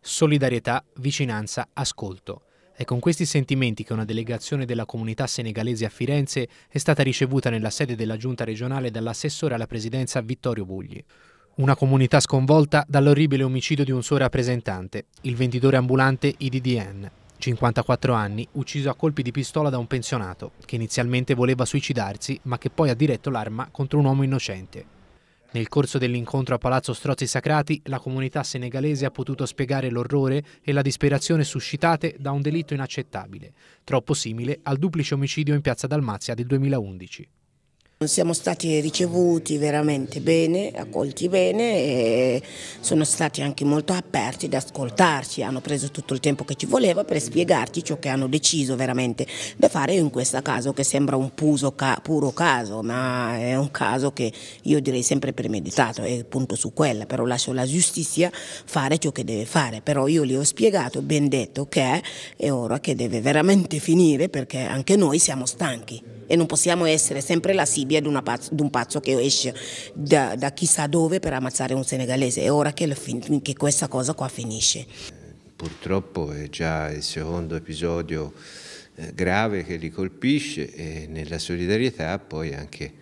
solidarietà, vicinanza, ascolto. È con questi sentimenti che una delegazione della comunità senegalese a Firenze è stata ricevuta nella sede della giunta regionale dall'assessore alla presidenza Vittorio Bugli. Una comunità sconvolta dall'orribile omicidio di un suo rappresentante, il venditore ambulante IDDN, 54 anni, ucciso a colpi di pistola da un pensionato, che inizialmente voleva suicidarsi ma che poi ha diretto l'arma contro un uomo innocente. Nel corso dell'incontro a Palazzo Strozzi Sacrati, la comunità senegalese ha potuto spiegare l'orrore e la disperazione suscitate da un delitto inaccettabile, troppo simile al duplice omicidio in Piazza Dalmazia del 2011. Siamo stati ricevuti veramente bene, accolti bene e sono stati anche molto aperti ad ascoltarci, hanno preso tutto il tempo che ci voleva per spiegarci ciò che hanno deciso veramente da fare in questo caso che sembra un puso, puro caso, ma è un caso che io direi sempre premeditato e punto su quella, però lascio la giustizia fare ciò che deve fare, però io gli ho spiegato, ben detto che è ora che deve veramente finire perché anche noi siamo stanchi e non possiamo essere sempre la Sibia di, pazzo, di un pazzo che esce da, da, chissà dove per ammazzare un senegalese. È ora che, che questa cosa qua finisce. Purtroppo è già il secondo episodio eh, grave che li colpisce e nella solidarietà poi anche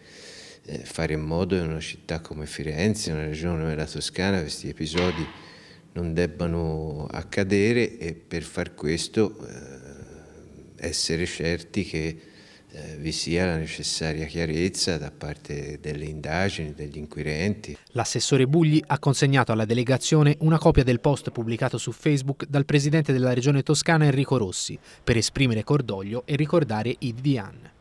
eh, fare in modo in una città come Firenze, una regione come la Toscana, questi episodi non debbano accadere e per far questo eh, essere certi che eh, vi sia la necessaria chiarezza da parte delle indagini, degli inquirenti. L'assessore Bugli ha consegnato alla delegazione una copia del post pubblicato su Facebook dal presidente della regione toscana Enrico Rossi per esprimere cordoglio e ricordare Id Diane.